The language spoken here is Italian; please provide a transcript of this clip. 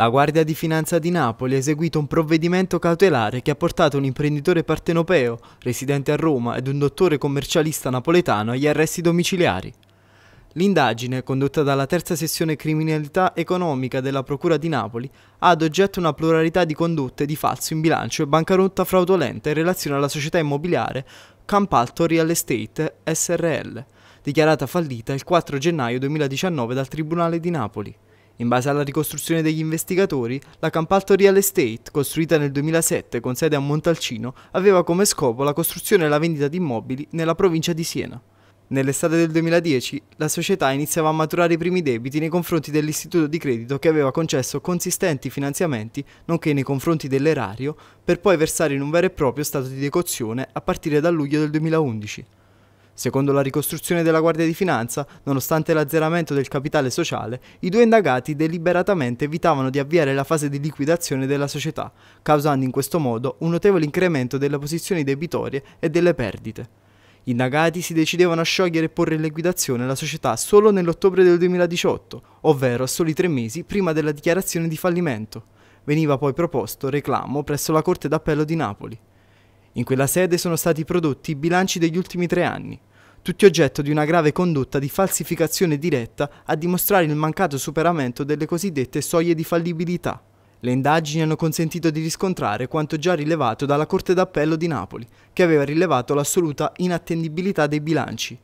La Guardia di Finanza di Napoli ha eseguito un provvedimento cautelare che ha portato un imprenditore partenopeo, residente a Roma, ed un dottore commercialista napoletano agli arresti domiciliari. L'indagine, condotta dalla terza sessione criminalità economica della Procura di Napoli, ha ad oggetto una pluralità di condotte di falso in bilancio e bancarotta fraudolenta in relazione alla società immobiliare Campalto Real Estate SRL, dichiarata fallita il 4 gennaio 2019 dal Tribunale di Napoli. In base alla ricostruzione degli investigatori, la Campalto Real Estate, costruita nel 2007 con sede a Montalcino, aveva come scopo la costruzione e la vendita di immobili nella provincia di Siena. Nell'estate del 2010 la società iniziava a maturare i primi debiti nei confronti dell'istituto di credito che aveva concesso consistenti finanziamenti, nonché nei confronti dell'erario, per poi versare in un vero e proprio stato di decozione a partire dal luglio del 2011. Secondo la ricostruzione della Guardia di Finanza, nonostante l'azzeramento del capitale sociale, i due indagati deliberatamente evitavano di avviare la fase di liquidazione della società, causando in questo modo un notevole incremento delle posizioni debitorie e delle perdite. Gli indagati si decidevano a sciogliere e porre in liquidazione la società solo nell'ottobre del 2018, ovvero a soli tre mesi prima della dichiarazione di fallimento. Veniva poi proposto reclamo presso la Corte d'Appello di Napoli. In quella sede sono stati prodotti i bilanci degli ultimi tre anni, tutti oggetto di una grave condotta di falsificazione diretta a dimostrare il mancato superamento delle cosiddette soglie di fallibilità. Le indagini hanno consentito di riscontrare quanto già rilevato dalla Corte d'Appello di Napoli, che aveva rilevato l'assoluta inattendibilità dei bilanci,